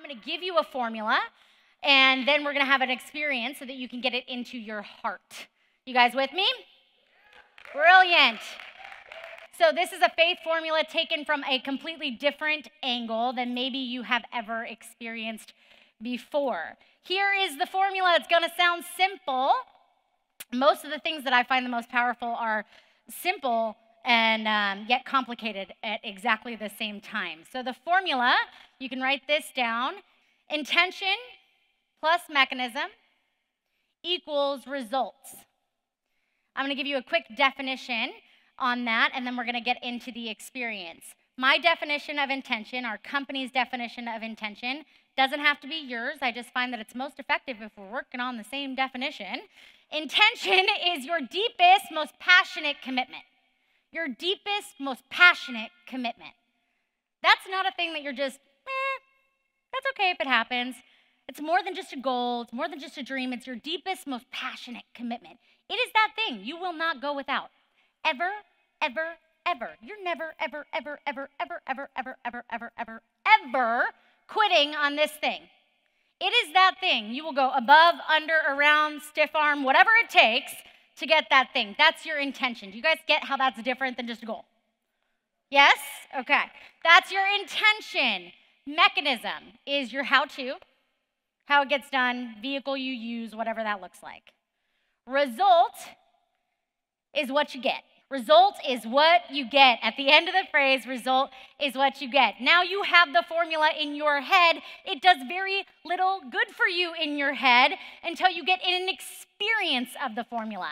I'm going to give you a formula, and then we're going to have an experience so that you can get it into your heart. You guys with me? Brilliant. So, this is a faith formula taken from a completely different angle than maybe you have ever experienced before. Here is the formula. It's going to sound simple. Most of the things that I find the most powerful are simple and um, yet complicated at exactly the same time. So the formula, you can write this down intention plus mechanism equals results. I'm going to give you a quick definition on that, and then we're going to get into the experience. My definition of intention, our company's definition of intention, doesn't have to be yours. I just find that it's most effective if we're working on the same definition. Intention is your deepest, most passionate commitment your deepest, most passionate commitment. That's not a thing that you're just, eh, that's okay if it happens. It's more than just a goal, it's more than just a dream, it's your deepest, most passionate commitment. It is that thing you will not go without. Ever, ever, ever. You're never, ever, ever, ever, ever, ever, ever, ever, ever, ever, ever quitting on this thing. It is that thing. You will go above, under, around, stiff arm, whatever it takes to get that thing. That's your intention. Do you guys get how that's different than just a goal? Yes? Okay. That's your intention. Mechanism is your how to, how it gets done, vehicle you use, whatever that looks like. Result is what you get. Result is what you get. At the end of the phrase, result is what you get. Now you have the formula in your head. It does very little good for you in your head until you get an experience of the formula.